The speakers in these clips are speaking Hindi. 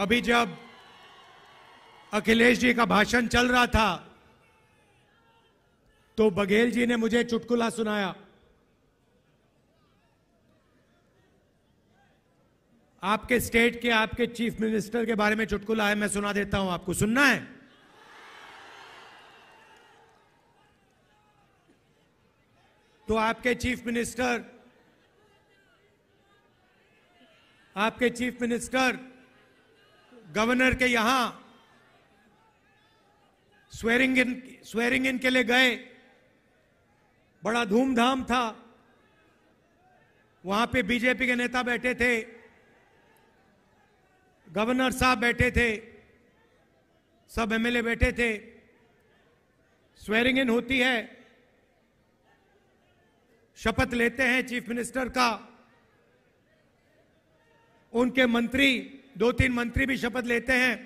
अभी जब अखिलेश जी का भाषण चल रहा था तो बघेल जी ने मुझे चुटकुला सुनाया आपके स्टेट के आपके चीफ मिनिस्टर के बारे में चुटकुला है मैं सुना देता हूं आपको सुनना है तो आपके चीफ मिनिस्टर आपके चीफ मिनिस्टर गवर्नर के यहां स्वेरिंग इन स्वेरिंग इन के लिए गए बड़ा धूमधाम था वहां पे बीजेपी के नेता बैठे थे गवर्नर साहब बैठे थे सब एमएलए बैठे थे स्वेरिंग इन होती है शपथ लेते हैं चीफ मिनिस्टर का उनके मंत्री दो तीन मंत्री भी शपथ लेते हैं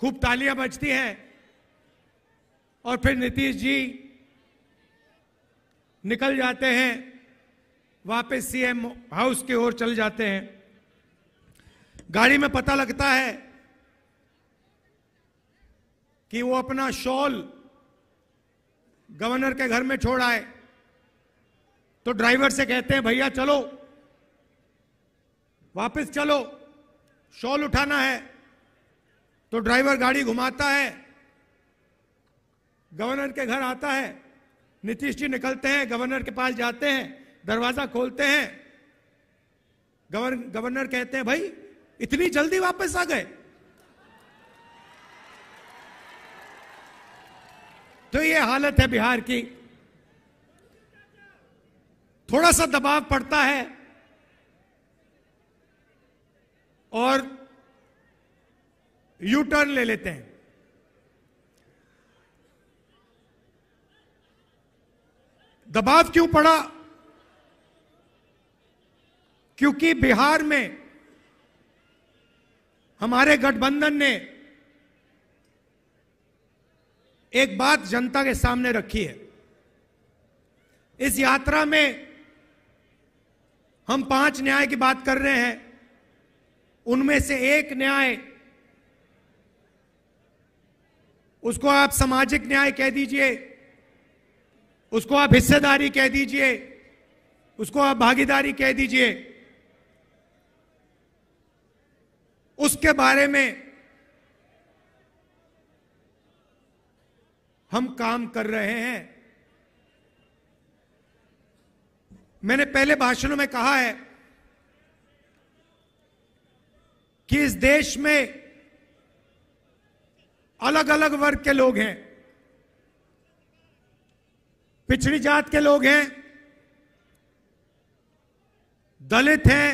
खूब तालियां बजती हैं और फिर नीतीश जी निकल जाते हैं वापस सीएम हाउस की ओर चल जाते हैं गाड़ी में पता लगता है कि वो अपना शॉल गवर्नर के घर में छोड़ आए तो ड्राइवर से कहते हैं भैया चलो वापस चलो शॉल उठाना है तो ड्राइवर गाड़ी घुमाता है गवर्नर के घर आता है नीतीश जी निकलते हैं गवर्नर के पास जाते हैं दरवाजा खोलते हैं गवर, गवर्नर कहते हैं भाई इतनी जल्दी वापस आ गए तो ये हालत है बिहार की थोड़ा सा दबाव पड़ता है और यू टर्न ले लेते हैं दबाव क्यों पड़ा क्योंकि बिहार में हमारे गठबंधन ने एक बात जनता के सामने रखी है इस यात्रा में हम पांच न्याय की बात कर रहे हैं उनमें से एक न्याय उसको आप सामाजिक न्याय कह दीजिए उसको आप हिस्सेदारी कह दीजिए उसको आप भागीदारी कह दीजिए उसके बारे में हम काम कर रहे हैं मैंने पहले भाषणों में कहा है कि इस देश में अलग अलग वर्ग के लोग हैं पिछड़ी जात के लोग हैं दलित हैं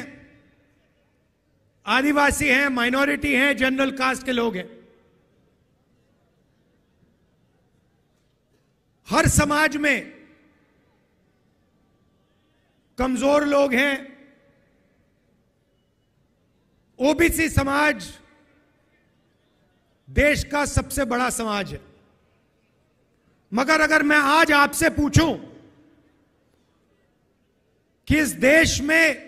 आदिवासी हैं माइनॉरिटी हैं जनरल कास्ट के लोग हैं हर समाज में कमजोर लोग हैं ओबीसी समाज देश का सबसे बड़ा समाज है मगर अगर मैं आज आपसे पूछूं कि इस देश में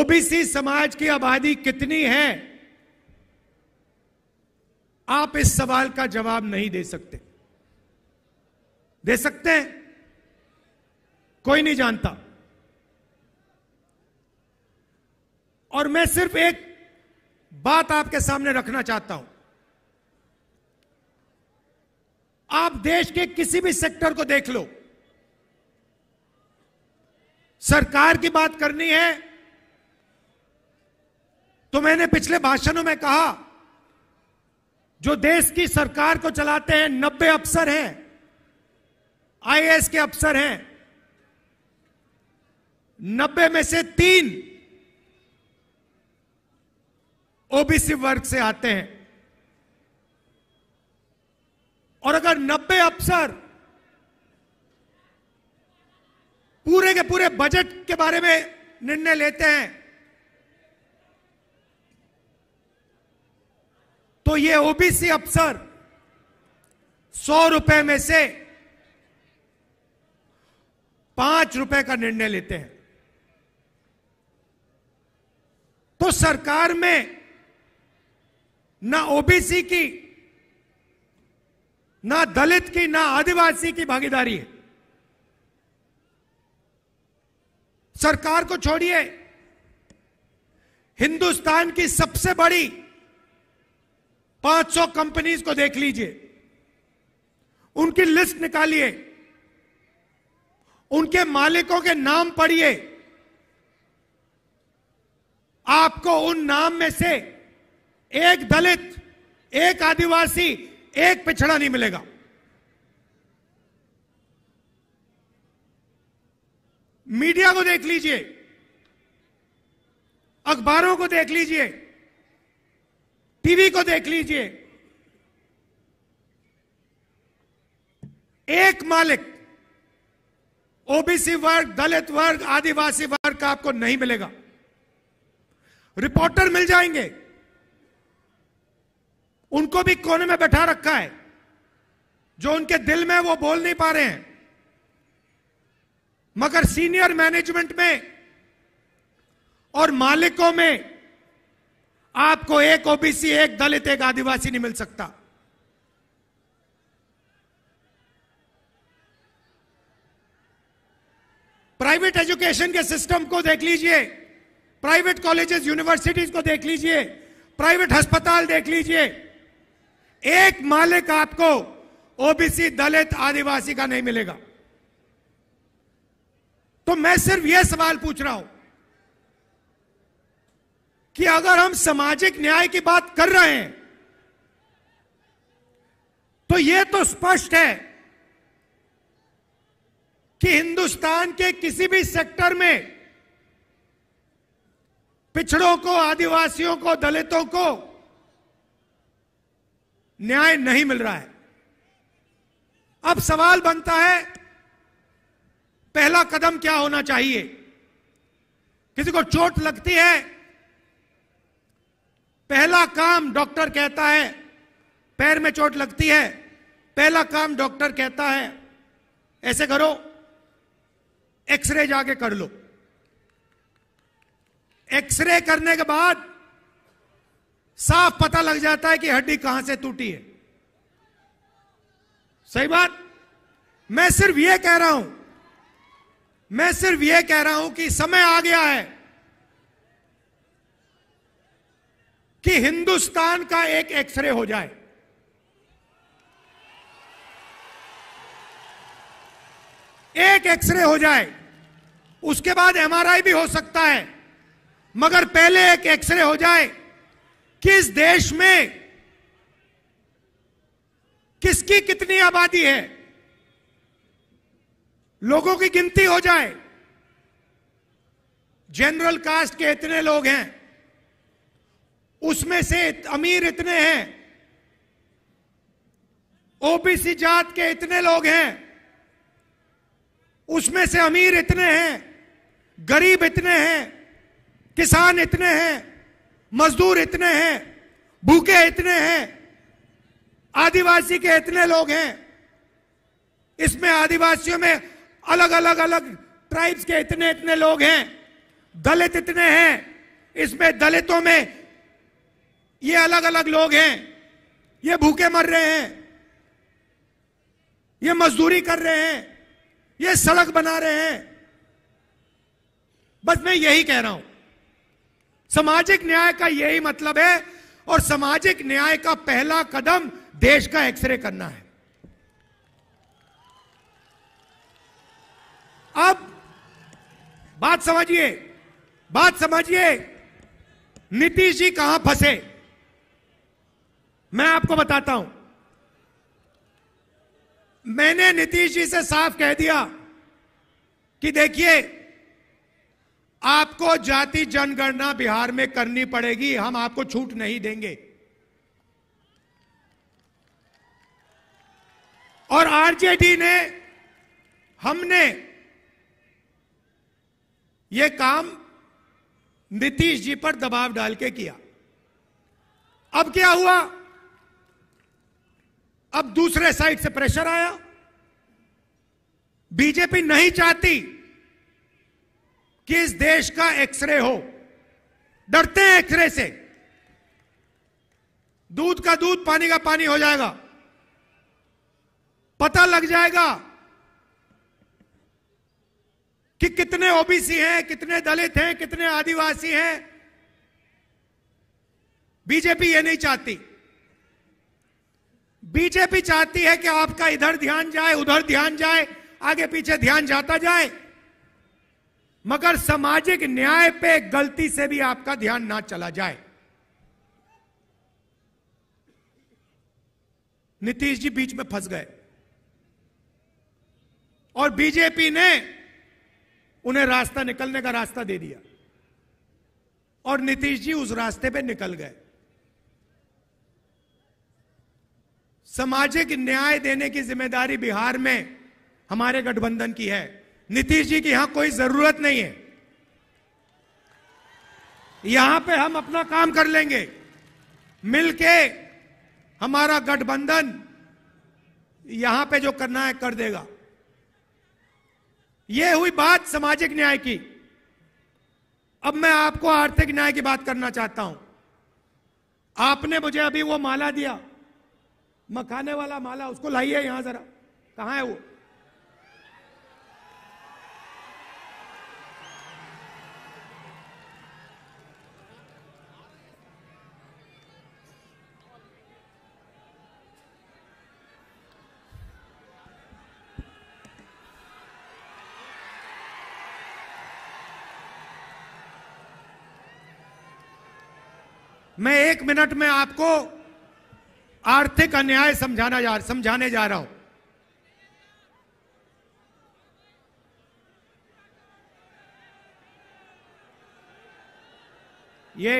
ओबीसी समाज की आबादी कितनी है आप इस सवाल का जवाब नहीं दे सकते दे सकते हैं कोई नहीं जानता और मैं सिर्फ एक बात आपके सामने रखना चाहता हूं आप देश के किसी भी सेक्टर को देख लो सरकार की बात करनी है तो मैंने पिछले भाषणों में कहा जो देश की सरकार को चलाते हैं नब्बे अफसर हैं आईएएस के अफसर हैं नब्बे में से तीन ओबीसी वर्ग से आते हैं और अगर 90 अफसर पूरे के पूरे बजट के बारे में निर्णय लेते हैं तो ये ओबीसी अफसर सौ रुपए में से पांच रुपए का निर्णय लेते हैं तो सरकार में ना ओबीसी की ना दलित की ना आदिवासी की भागीदारी है सरकार को छोड़िए हिंदुस्तान की सबसे बड़ी 500 कंपनीज को देख लीजिए उनकी लिस्ट निकालिए उनके मालिकों के नाम पढ़िए आपको उन नाम में से एक दलित एक आदिवासी एक पिछड़ा नहीं मिलेगा मीडिया को देख लीजिए अखबारों को देख लीजिए टीवी को देख लीजिए एक मालिक ओबीसी वर्ग दलित वर्ग आदिवासी वर्ग का आपको नहीं मिलेगा रिपोर्टर मिल जाएंगे उनको भी कोने में बैठा रखा है जो उनके दिल में वो बोल नहीं पा रहे हैं मगर सीनियर मैनेजमेंट में और मालिकों में आपको एक ओबीसी एक दलित एक आदिवासी नहीं मिल सकता प्राइवेट एजुकेशन के सिस्टम को देख लीजिए प्राइवेट कॉलेजेस यूनिवर्सिटीज को देख लीजिए प्राइवेट अस्पताल देख लीजिए एक मालिक आपको ओबीसी दलित आदिवासी का नहीं मिलेगा तो मैं सिर्फ यह सवाल पूछ रहा हूं कि अगर हम सामाजिक न्याय की बात कर रहे हैं तो यह तो स्पष्ट है कि हिंदुस्तान के किसी भी सेक्टर में पिछड़ों को आदिवासियों को दलितों को न्याय नहीं मिल रहा है अब सवाल बनता है पहला कदम क्या होना चाहिए किसी को चोट लगती है पहला काम डॉक्टर कहता है पैर में चोट लगती है पहला काम डॉक्टर कहता है ऐसे करो एक्सरे जाके कर लो एक्सरे करने के बाद साफ पता लग जाता है कि हड्डी कहां से टूटी है सही बात मैं सिर्फ यह कह रहा हूं मैं सिर्फ यह कह रहा हूं कि समय आ गया है कि हिंदुस्तान का एक एक्सरे हो जाए एक एक्सरे हो जाए उसके बाद एमआरआई भी हो सकता है मगर पहले एक एक्सरे हो जाए किस देश में किसकी कितनी आबादी है लोगों की गिनती हो जाए जनरल कास्ट के इतने लोग हैं उसमें से इत, अमीर इतने हैं ओबीसी जात के इतने लोग हैं उसमें से अमीर इतने हैं गरीब इतने हैं किसान इतने हैं मजदूर इतने हैं भूखे इतने हैं आदिवासी के इतने लोग हैं इसमें आदिवासियों में अलग अलग अलग ट्राइब्स के इतने इतने लोग हैं दलित इतने हैं इसमें दलितों में ये अलग अलग लोग हैं ये भूखे मर रहे हैं ये मजदूरी कर रहे हैं ये सड़क बना रहे हैं बस मैं यही कह रहा हूं सामाजिक न्याय का यही मतलब है और सामाजिक न्याय का पहला कदम देश का एक्सरे करना है अब बात समझिए बात समझिए नीतीश जी कहां फंसे मैं आपको बताता हूं मैंने नीतीश जी से साफ कह दिया कि देखिए आपको जाति जनगणना बिहार में करनी पड़ेगी हम आपको छूट नहीं देंगे और आरजेडी ने हमने ये काम नीतीश जी पर दबाव डाल के किया अब क्या हुआ अब दूसरे साइड से प्रेशर आया बीजेपी नहीं चाहती इस देश का एक्सरे हो डरते हैं एक्सरे से दूध का दूध पानी का पानी हो जाएगा पता लग जाएगा कि कितने ओबीसी हैं कितने दलित हैं कितने आदिवासी हैं बीजेपी ये नहीं चाहती बीजेपी चाहती है कि आपका इधर ध्यान जाए उधर ध्यान जाए आगे पीछे ध्यान जाता जाए मगर सामाजिक न्याय पे गलती से भी आपका ध्यान ना चला जाए नीतीश जी बीच में फंस गए और बीजेपी ने उन्हें रास्ता निकलने का रास्ता दे दिया और नीतीश जी उस रास्ते पे निकल गए सामाजिक न्याय देने की जिम्मेदारी बिहार में हमारे गठबंधन की है नीतीश जी की यहां कोई जरूरत नहीं है यहां पे हम अपना काम कर लेंगे मिलके हमारा गठबंधन यहां पे जो करना है कर देगा यह हुई बात सामाजिक न्याय की अब मैं आपको आर्थिक न्याय की बात करना चाहता हूं आपने मुझे अभी वो माला दिया मखाने वाला माला उसको लाइए यहां जरा कहां है वो मैं एक मिनट में आपको आर्थिक अन्याय समझाना जा समझाने जा रहा हूं ये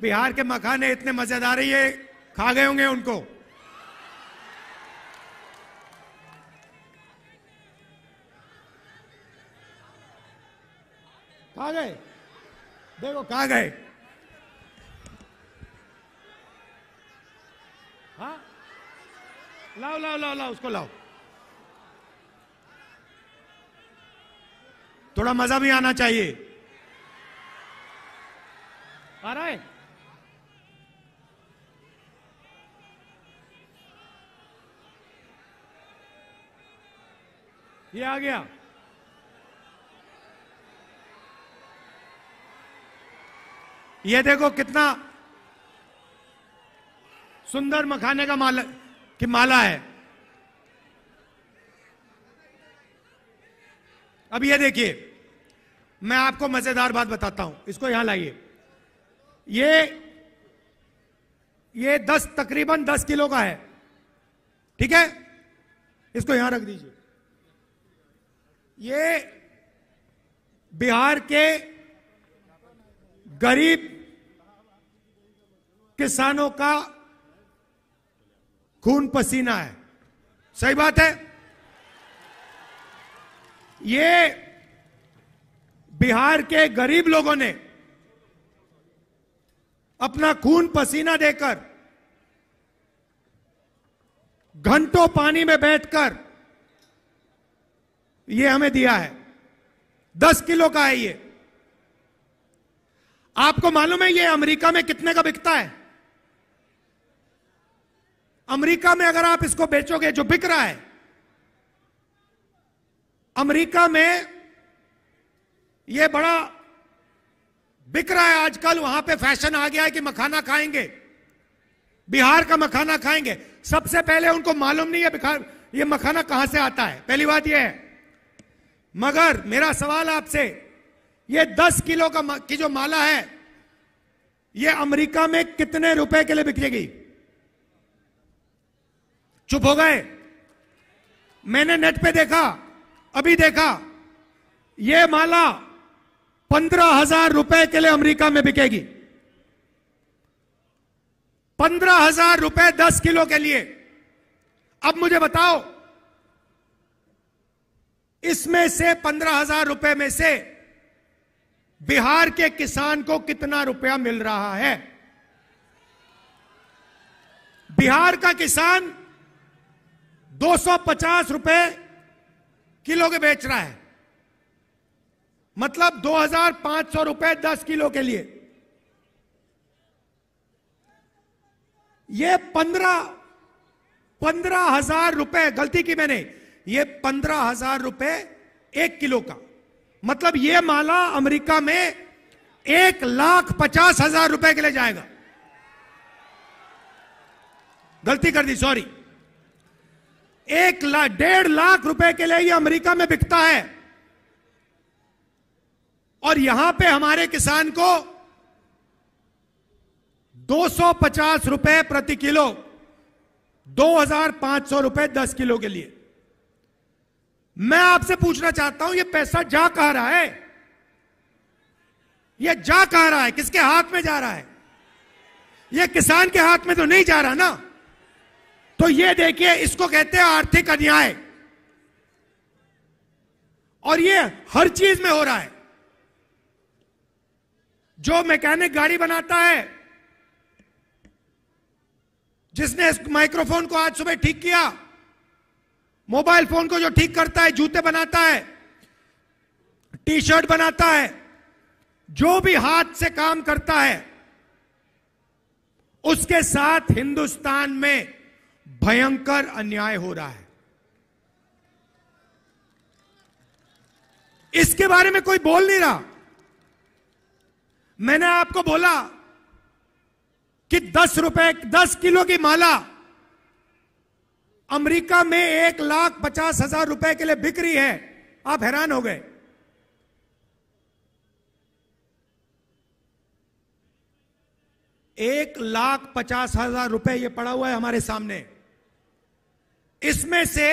बिहार के मखाने इतने मजेदार है ये खा गए होंगे उनको खा गए देखो खा गए हाँ लाओ लाओ लाओ लाओ उसको लाओ थोड़ा मजा भी आना चाहिए आ रहा है ये आ गया ये देखो कितना सुंदर मखाने का माला की माला है अब ये देखिए मैं आपको मजेदार बात बताता हूं इसको यहां लाइए ये ये दस तकरीबन दस किलो का है ठीक है इसको यहां रख दीजिए ये बिहार के गरीब किसानों का खून पसीना है सही बात है ये बिहार के गरीब लोगों ने अपना खून पसीना देकर घंटों पानी में बैठकर ये हमें दिया है दस किलो का है ये आपको मालूम है ये अमेरिका में कितने का बिकता है अमेरिका में अगर आप इसको बेचोगे जो बिक रहा है अमेरिका में यह बड़ा बिक रहा है आजकल वहां पे फैशन आ गया है कि मखाना खाएंगे बिहार का मखाना खाएंगे सबसे पहले उनको मालूम नहीं है ये मखाना कहां से आता है पहली बात यह है मगर मेरा सवाल आपसे ये दस किलो का की जो माला है ये अमेरिका में कितने रुपए के लिए बिकेगी चुप हो गए मैंने नेट पे देखा अभी देखा यह माला पंद्रह हजार रुपए के लिए अमेरिका में बिकेगी पंद्रह हजार रुपए दस किलो के लिए अब मुझे बताओ इसमें से पंद्रह हजार रुपए में से बिहार के किसान को कितना रुपया मिल रहा है बिहार का किसान 250 रुपए किलो के बेच रहा है मतलब 2,500 रुपए 10 किलो के लिए ये पंद्रह पंद्रह हजार रुपए गलती की मैंने ये पंद्रह हजार रुपए एक किलो का मतलब ये माला अमेरिका में एक लाख पचास हजार रुपए के लिए जाएगा गलती कर दी सॉरी एक ला, डेढ़ लाख रुपए के लिए ये अमेरिका में बिकता है और यहां पे हमारे किसान को 250 रुपए प्रति किलो 2500 रुपए 10 किलो के लिए मैं आपसे पूछना चाहता हूं ये पैसा जा कह रहा है ये जा कह रहा है किसके हाथ में जा रहा है ये किसान के हाथ में तो नहीं जा रहा ना तो ये देखिए इसको कहते हैं आर्थिक अन्याय और ये हर चीज में हो रहा है जो मैकेनिक गाड़ी बनाता है जिसने इस माइक्रोफोन को आज सुबह ठीक किया मोबाइल फोन को जो ठीक करता है जूते बनाता है टी शर्ट बनाता है जो भी हाथ से काम करता है उसके साथ हिंदुस्तान में भयंकर अन्याय हो रहा है इसके बारे में कोई बोल नहीं रहा मैंने आपको बोला कि दस रुपए दस किलो की माला अमेरिका में एक लाख पचास हजार रुपए के लिए बिक्री है आप हैरान हो गए एक लाख पचास हजार रुपए ये पड़ा हुआ है हमारे सामने इसमें से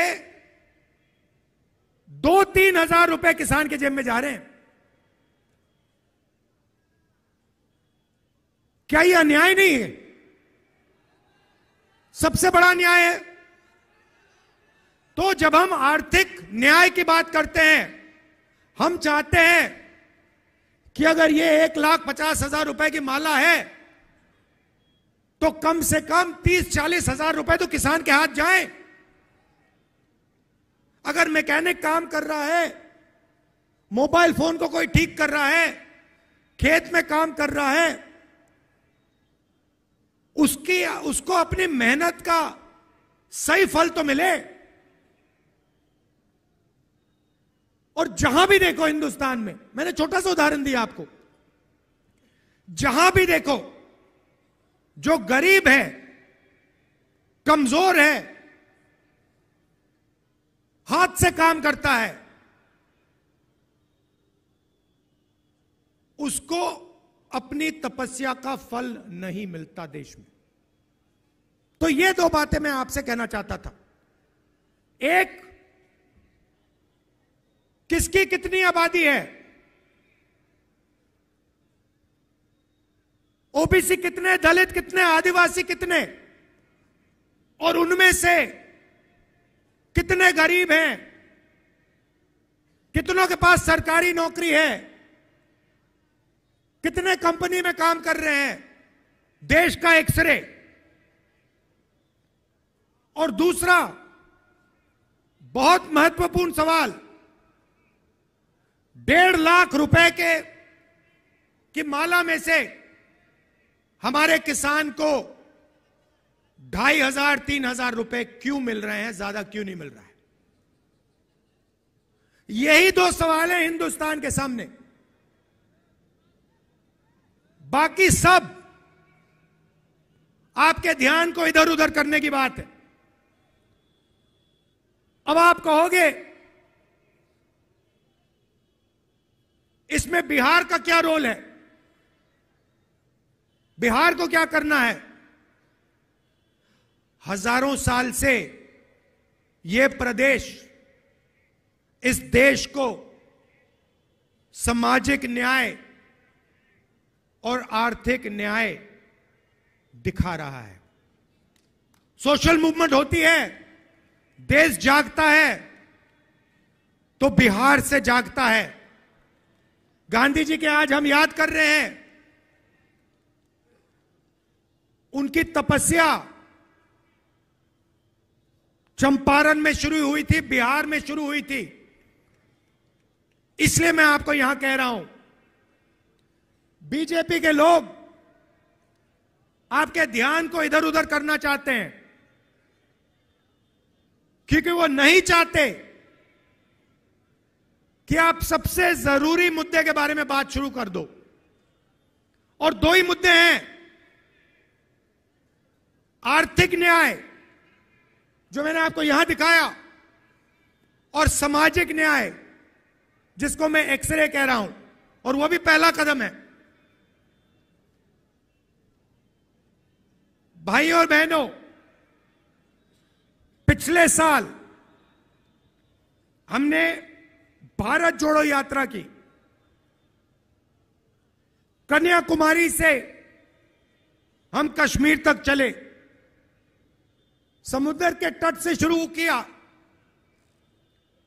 दो तीन हजार रुपए किसान के जेब में जा रहे हैं क्या यह अन्याय नहीं है सबसे बड़ा न्याय है तो जब हम आर्थिक न्याय की बात करते हैं हम चाहते हैं कि अगर ये एक लाख पचास हजार रुपए की माला है तो कम से कम तीस चालीस हजार रुपए तो किसान के हाथ जाएं अगर मैकेनिक काम कर रहा है मोबाइल फोन को कोई ठीक कर रहा है खेत में काम कर रहा है उसकी उसको अपनी मेहनत का सही फल तो मिले और जहां भी देखो हिंदुस्तान में मैंने छोटा सा उदाहरण दिया आपको जहां भी देखो जो गरीब है कमजोर है हाथ से काम करता है उसको अपनी तपस्या का फल नहीं मिलता देश में तो ये दो बातें मैं आपसे कहना चाहता था एक किसकी कितनी आबादी है ओबीसी कितने दलित कितने आदिवासी कितने और उनमें से कितने गरीब हैं कितनों के पास सरकारी नौकरी है कितने कंपनी में काम कर रहे हैं देश का एक्सरे और दूसरा बहुत महत्वपूर्ण सवाल डेढ़ लाख रुपए के की माला में से हमारे किसान को ढाई हजार तीन हजार रुपए क्यों मिल रहे हैं ज्यादा क्यों नहीं मिल रहा है यही दो सवाल है हिंदुस्तान के सामने बाकी सब आपके ध्यान को इधर उधर करने की बात है अब आप कहोगे इसमें बिहार का क्या रोल है बिहार को क्या करना है हजारों साल से ये प्रदेश इस देश को सामाजिक न्याय और आर्थिक न्याय दिखा रहा है सोशल मूवमेंट होती है देश जागता है तो बिहार से जागता है गांधी जी के आज हम याद कर रहे हैं उनकी तपस्या चंपारण में शुरू हुई थी बिहार में शुरू हुई थी इसलिए मैं आपको यहां कह रहा हूं बीजेपी के लोग आपके ध्यान को इधर उधर करना चाहते हैं क्योंकि वो नहीं चाहते कि आप सबसे जरूरी मुद्दे के बारे में बात शुरू कर दो और दो ही मुद्दे हैं आर्थिक न्याय जो मैंने आपको यहां दिखाया और सामाजिक न्याय जिसको मैं एक्सरे कह रहा हूं और वह भी पहला कदम है भाई और बहनों पिछले साल हमने भारत जोड़ो यात्रा की कन्याकुमारी से हम कश्मीर तक चले समुद्र के तट से शुरू किया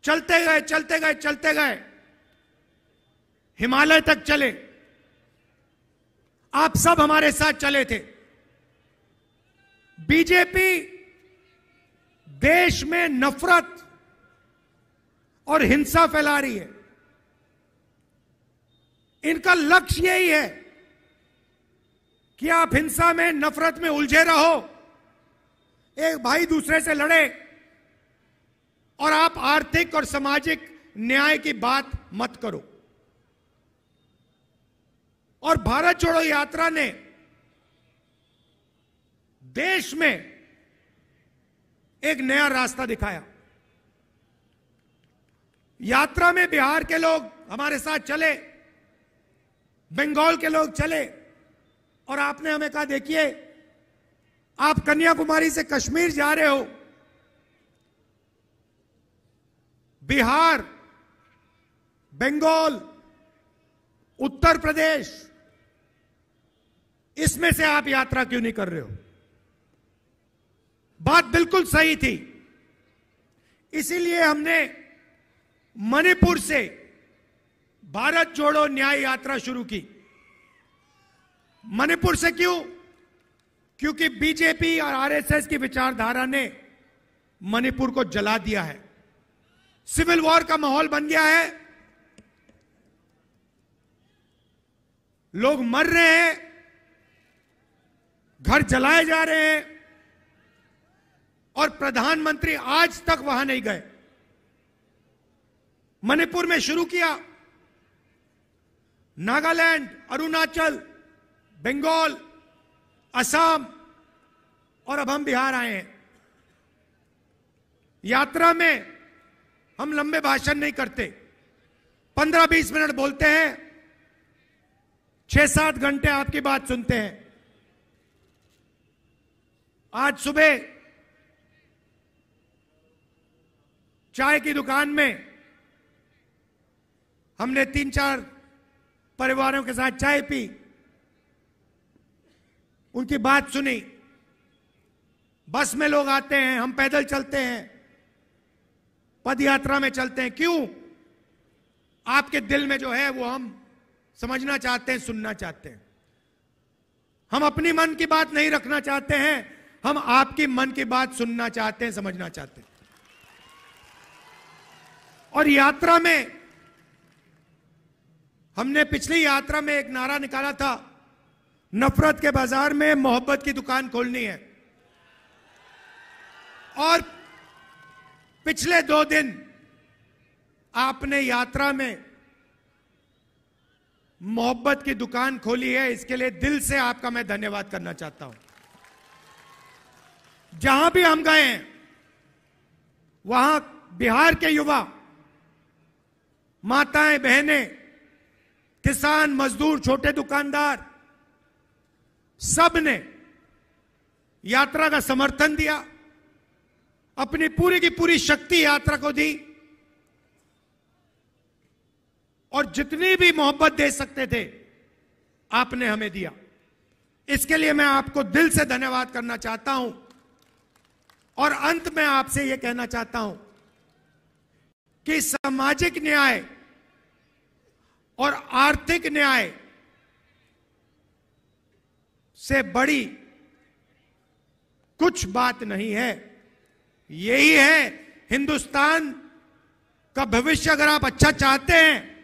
चलते गए चलते गए चलते गए हिमालय तक चले आप सब हमारे साथ चले थे बीजेपी देश में नफरत और हिंसा फैला रही है इनका लक्ष्य यही है कि आप हिंसा में नफरत में उलझे रहो एक भाई दूसरे से लड़े और आप आर्थिक और सामाजिक न्याय की बात मत करो और भारत जोड़ो यात्रा ने देश में एक नया रास्ता दिखाया यात्रा में बिहार के लोग हमारे साथ चले बंगाल के लोग चले और आपने हमें कहा देखिए आप कन्याकुमारी से कश्मीर जा रहे हो बिहार बंगाल उत्तर प्रदेश इसमें से आप यात्रा क्यों नहीं कर रहे हो बात बिल्कुल सही थी इसीलिए हमने मणिपुर से भारत जोड़ो न्याय यात्रा शुरू की मणिपुर से क्यों क्योंकि बीजेपी और आरएसएस की विचारधारा ने मणिपुर को जला दिया है सिविल वॉर का माहौल बन गया है लोग मर रहे हैं घर जलाए जा रहे हैं और प्रधानमंत्री आज तक वहां नहीं गए मणिपुर में शुरू किया नागालैंड अरुणाचल बंगाल असम और अब हम बिहार आए हैं यात्रा में हम लंबे भाषण नहीं करते पंद्रह बीस मिनट बोलते हैं छह सात घंटे आपकी बात सुनते हैं आज सुबह चाय की दुकान में हमने तीन चार परिवारों के साथ चाय पी उनकी बात सुनी बस में लोग आते हैं हम पैदल चलते हैं पद यात्रा में चलते हैं क्यों आपके दिल में जो है वो हम समझना चाहते हैं सुनना चाहते हैं हम अपनी मन की बात नहीं रखना चाहते हैं हम आपकी मन की बात सुनना चाहते हैं समझना चाहते हैं और यात्रा में हमने पिछली यात्रा में एक नारा निकाला था नफरत के बाजार में मोहब्बत की दुकान खोलनी है और पिछले दो दिन आपने यात्रा में मोहब्बत की दुकान खोली है इसके लिए दिल से आपका मैं धन्यवाद करना चाहता हूं जहां भी हम गए हैं वहां बिहार के युवा माताएं बहनें किसान मजदूर छोटे दुकानदार सब ने यात्रा का समर्थन दिया अपनी पूरी की पूरी शक्ति यात्रा को दी और जितनी भी मोहब्बत दे सकते थे आपने हमें दिया इसके लिए मैं आपको दिल से धन्यवाद करना चाहता हूं और अंत में आपसे यह कहना चाहता हूं कि सामाजिक न्याय और आर्थिक न्याय से बड़ी कुछ बात नहीं है यही है हिंदुस्तान का भविष्य अगर आप अच्छा चाहते हैं